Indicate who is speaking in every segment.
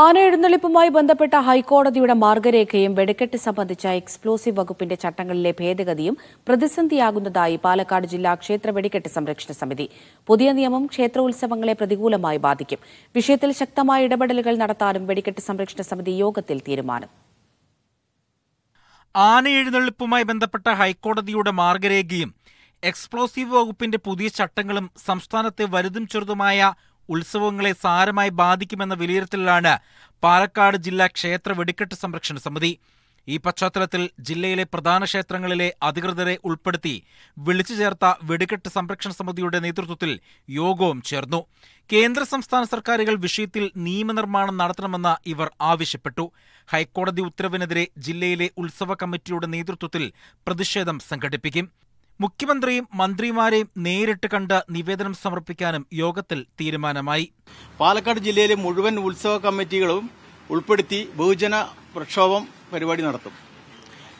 Speaker 1: ആന എഴുന്നള്ളിപ്പുമായി ബന്ധപ്പെട്ട ഹൈക്കോടതിയുടെ മാർഗരേഖയും വെടിക്കെട്ട് സംബന്ധിച്ച എക്സ്പ്ലോസീവ് വകുപ്പിന്റെ ചട്ടങ്ങളിലെ ഭേദഗതിയും പ്രതിസന്ധിയാകുന്നതായി പാലക്കാട് ജില്ലാ ക്ഷേത്ര വെടിക്കെട്ട് സംരക്ഷണ സമിതി പുതിയ നിയമം ക്ഷേത്രോത്സവങ്ങളെ പ്രതികൂലമായി ബാധിക്കും വിഷയത്തിൽ ശക്തമായ ഇടപെടലുകൾ നടത്താനും വെടിക്കെട്ട് സംരക്ഷണ സമിതി യോഗത്തിൽ തീരുമാനം
Speaker 2: ആന എഴുന്നള്ളിപ്പുമായി ബന്ധപ്പെട്ട ഹൈക്കോടതിയുടെ മാർഗരേഖയും എക്സ്പ്ലോസീവ് വകുപ്പിന്റെ പുതിയ ചട്ടങ്ങളും സംസ്ഥാനത്തെ വലുതും ചെറുതുമായ ഉത്സവങ്ങളെ സാരമായി ബാധിക്കുമെന്ന വിലയിരുത്തലിലാണ് പാലക്കാട് ജില്ലാ ക്ഷേത്ര വെടിക്കെട്ട് സംരക്ഷണ സമിതി ഈ പശ്ചാത്തലത്തിൽ ജില്ലയിലെ പ്രധാന ക്ഷേത്രങ്ങളിലെ അധികൃതരെ ഉൾപ്പെടുത്തി വിളിച്ചു ചേർത്ത വെടിക്കെട്ട് സംരക്ഷണ സമിതിയുടെ നേതൃത്വത്തിൽ യോഗവും ചേർന്നു കേന്ദ്ര സംസ്ഥാന സർക്കാരുകൾ വിഷയത്തിൽ നിയമനിർമ്മാണം നടത്തണമെന്ന് ഇവർ ആവശ്യപ്പെട്ടു ഹൈക്കോടതി ഉത്തരവിനെതിരെ ജില്ലയിലെ ഉത്സവ കമ്മിറ്റിയുടെ നേതൃത്വത്തിൽ പ്രതിഷേധം സംഘടിപ്പിക്കും മുഖ്യമന്ത്രിയും മന്ത്രിമാരെയും നേരിട്ട് കണ്ട് നിവേദനം സമർപ്പിക്കാനും യോഗത്തിൽ തീരുമാനമായി പാലക്കാട് ജില്ലയിലെ മുഴുവൻ ഉത്സവ
Speaker 3: കമ്മിറ്റികളും ഉൾപ്പെടുത്തി ബഹുജന പ്രക്ഷോഭം പരിപാടി നടത്തും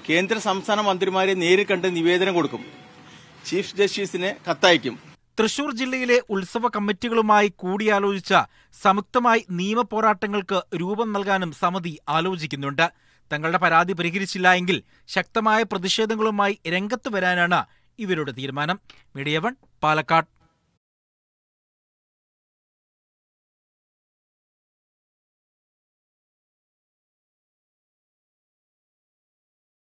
Speaker 3: കേന്ദ്ര സംസ്ഥാന മന്ത്രിമാരെ നേരിൽ കണ്ട് നിവേദനം കൊടുക്കും ചീഫ് ജസ്റ്റിസിന് കത്തയക്കും
Speaker 2: തൃശൂർ ജില്ലയിലെ ഉത്സവ കമ്മിറ്റികളുമായി കൂടിയാലോചിച്ച സംയുക്തമായി നിയമപോരാട്ടങ്ങൾക്ക് രൂപം നൽകാനും സമിതി ആലോചിക്കുന്നുണ്ട് തങ്ങളുടെ പരാതി പരിഹരിച്ചില്ല എങ്കിൽ ശക്തമായ പ്രതിഷേധങ്ങളുമായി രംഗത്ത് വരാനാണ് ഇവരുടെ തീരുമാനം മീഡിയ വൺ പാലക്കാട്